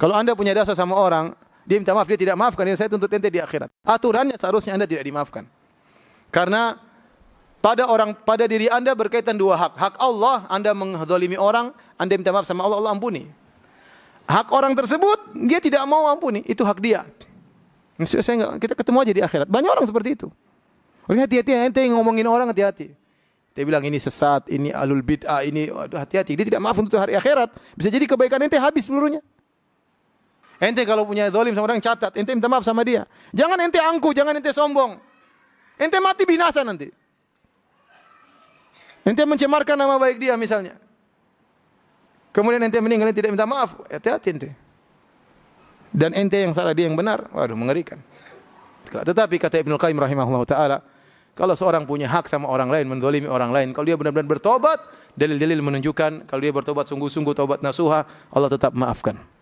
Kalau Anda punya dosa sama orang, dia minta maaf, dia tidak maafkan, dan saya tuntut ente di akhirat. Aturannya seharusnya Anda tidak dimaafkan. Karena pada orang pada diri Anda berkaitan dua hak. Hak Allah, Anda menghadolimi orang, Anda minta maaf sama Allah, Allah ampuni. Hak orang tersebut, dia tidak mau ampuni. Itu hak dia. Maksudnya saya enggak, kita ketemu aja di akhirat. Banyak orang seperti itu. hati-hati, ya, ente ngomongin orang hati-hati. Dia bilang ini sesat, ini alul bid'ah, ini hati-hati. Dia tidak maaf untuk hari akhirat. Bisa jadi kebaikan ente habis seluruhnya. Ente kalau punya dolim sama orang catat, ente minta maaf sama dia. Jangan ente angku, jangan ente sombong. Ente mati binasa nanti. Ente mencemarkan nama baik dia misalnya. Kemudian ente meninggal ente tidak minta maaf, hati-hati ente. Dan ente yang salah dia yang benar, waduh mengerikan. Tetapi kata Ibnu Qayyim rahimahullah taala, kalau seorang punya hak sama orang lain, mendolimi orang lain, kalau dia benar-benar bertobat, dalil-dalil menunjukkan kalau dia bertobat sungguh-sungguh tobat nasuha, Allah tetap maafkan.